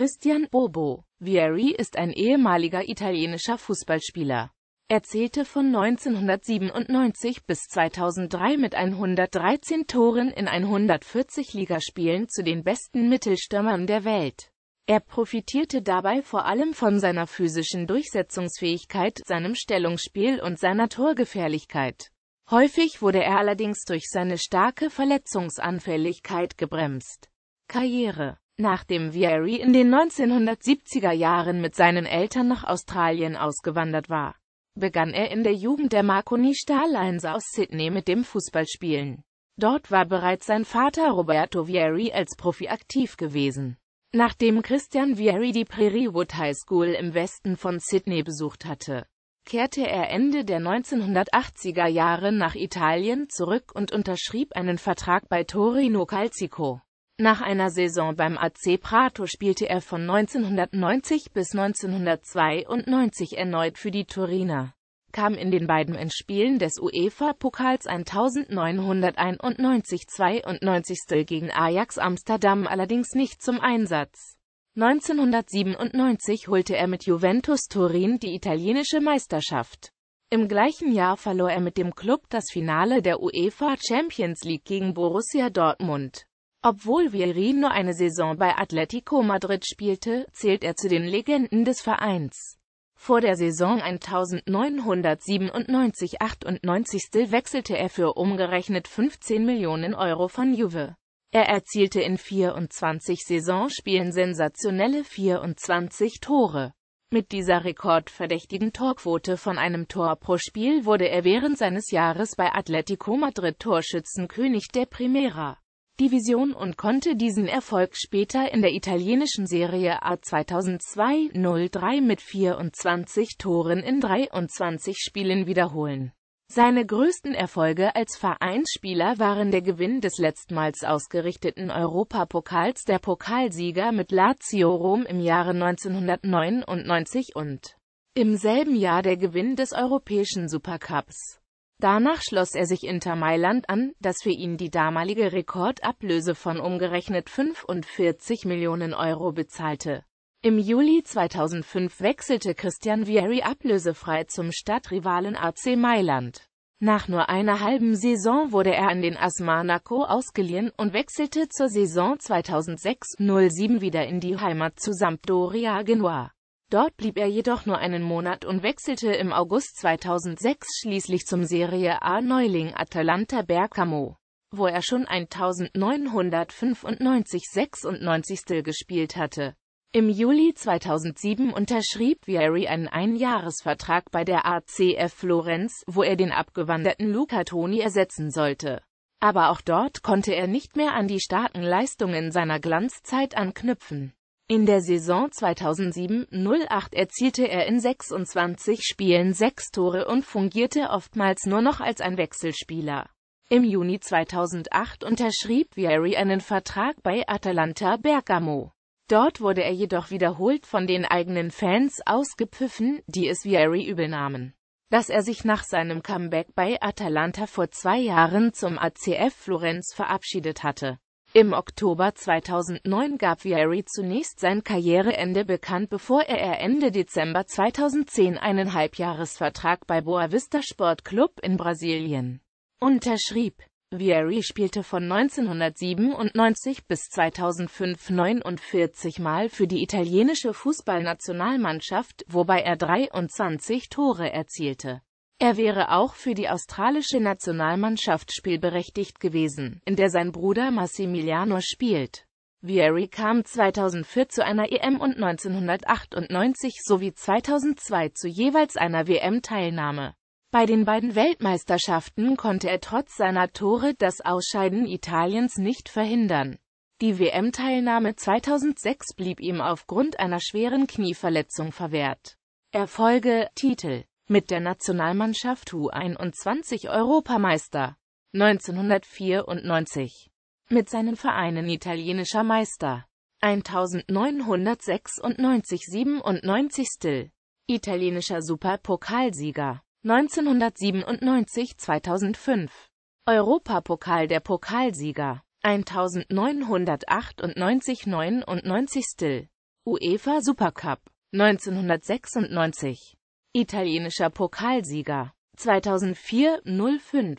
Christian Bobo Vieri ist ein ehemaliger italienischer Fußballspieler. Er zählte von 1997 bis 2003 mit 113 Toren in 140 Ligaspielen zu den besten Mittelstürmern der Welt. Er profitierte dabei vor allem von seiner physischen Durchsetzungsfähigkeit, seinem Stellungsspiel und seiner Torgefährlichkeit. Häufig wurde er allerdings durch seine starke Verletzungsanfälligkeit gebremst. Karriere Nachdem Vieri in den 1970er Jahren mit seinen Eltern nach Australien ausgewandert war, begann er in der Jugend der Marconi Starlines aus Sydney mit dem Fußballspielen. Dort war bereits sein Vater Roberto Vieri als Profi aktiv gewesen. Nachdem Christian Vieri die Prairiewood High School im Westen von Sydney besucht hatte, kehrte er Ende der 1980er Jahre nach Italien zurück und unterschrieb einen Vertrag bei Torino Calcico. Nach einer Saison beim AC Prato spielte er von 1990 bis 1992 erneut für die Turiner, kam in den beiden Endspielen des UEFA-Pokals 1991-92 gegen Ajax Amsterdam allerdings nicht zum Einsatz. 1997 holte er mit Juventus Turin die italienische Meisterschaft. Im gleichen Jahr verlor er mit dem Klub das Finale der UEFA Champions League gegen Borussia Dortmund. Obwohl Vieri nur eine Saison bei Atletico Madrid spielte, zählt er zu den Legenden des Vereins. Vor der Saison 1997-98 wechselte er für umgerechnet 15 Millionen Euro von Juve. Er erzielte in 24 Saisonspielen sensationelle 24 Tore. Mit dieser rekordverdächtigen Torquote von einem Tor pro Spiel wurde er während seines Jahres bei Atletico Madrid Torschützenkönig der Primera. Division und konnte diesen Erfolg später in der italienischen Serie A 2002-03 mit 24 Toren in 23 Spielen wiederholen. Seine größten Erfolge als Vereinsspieler waren der Gewinn des letztmals ausgerichteten Europapokals der Pokalsieger mit Lazio Rom im Jahre 1999 und im selben Jahr der Gewinn des Europäischen Supercups. Danach schloss er sich Inter Mailand an, das für ihn die damalige Rekordablöse von umgerechnet 45 Millionen Euro bezahlte. Im Juli 2005 wechselte Christian Vieri ablösefrei zum Stadtrivalen AC Mailand. Nach nur einer halben Saison wurde er an den AS Monaco ausgeliehen und wechselte zur Saison 2006-07 wieder in die Heimat zu Sampdoria Genua. Dort blieb er jedoch nur einen Monat und wechselte im August 2006 schließlich zum Serie A-Neuling Atalanta Bergamo, wo er schon 1995 96. gespielt hatte. Im Juli 2007 unterschrieb Vieri einen Einjahresvertrag bei der ACF Florenz, wo er den abgewanderten Luca Toni ersetzen sollte. Aber auch dort konnte er nicht mehr an die starken Leistungen seiner Glanzzeit anknüpfen. In der Saison 2007-08 erzielte er in 26 Spielen sechs Tore und fungierte oftmals nur noch als ein Wechselspieler. Im Juni 2008 unterschrieb Vieri einen Vertrag bei Atalanta Bergamo. Dort wurde er jedoch wiederholt von den eigenen Fans ausgepfiffen, die es Vieri übelnahmen. Dass er sich nach seinem Comeback bei Atalanta vor zwei Jahren zum ACF Florenz verabschiedet hatte. Im Oktober 2009 gab Vieri zunächst sein Karriereende bekannt, bevor er Ende Dezember 2010 einen Halbjahresvertrag bei Boavista Sport Club in Brasilien unterschrieb. Vieri spielte von 1997 bis 2005 49 Mal für die italienische Fußballnationalmannschaft, wobei er 23 Tore erzielte. Er wäre auch für die australische Nationalmannschaft spielberechtigt gewesen, in der sein Bruder Massimiliano spielt. Vieri kam 2004 zu einer EM und 1998 sowie 2002 zu jeweils einer WM-Teilnahme. Bei den beiden Weltmeisterschaften konnte er trotz seiner Tore das Ausscheiden Italiens nicht verhindern. Die WM-Teilnahme 2006 blieb ihm aufgrund einer schweren Knieverletzung verwehrt. Erfolge, Titel mit der Nationalmannschaft U21 Europameister 1994, mit seinen Vereinen italienischer Meister 1996 97 Still, italienischer Superpokalsieger 1997 2005, Europapokal der Pokalsieger 1998 99 Still, UEFA Supercup 1996 Italienischer Pokalsieger 2004-05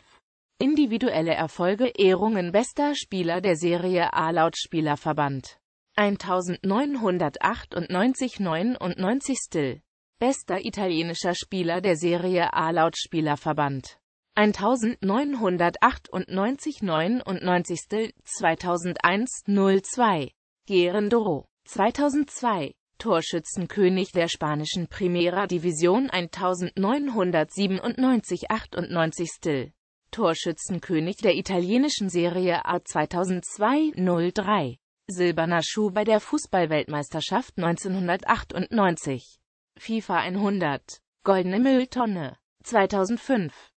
Individuelle Erfolge Ehrungen bester Spieler der Serie A Lautspielerverband 1998 99 Still Bester italienischer Spieler der Serie A Lautspielerverband 1998 99 Still 2001 02 Gerendoro 2002 Torschützenkönig der spanischen Primera Division 1997-98 Still. Torschützenkönig der italienischen Serie A 2002-03. Silberner Schuh bei der Fußballweltmeisterschaft 1998. FIFA 100. Goldene Mülltonne. 2005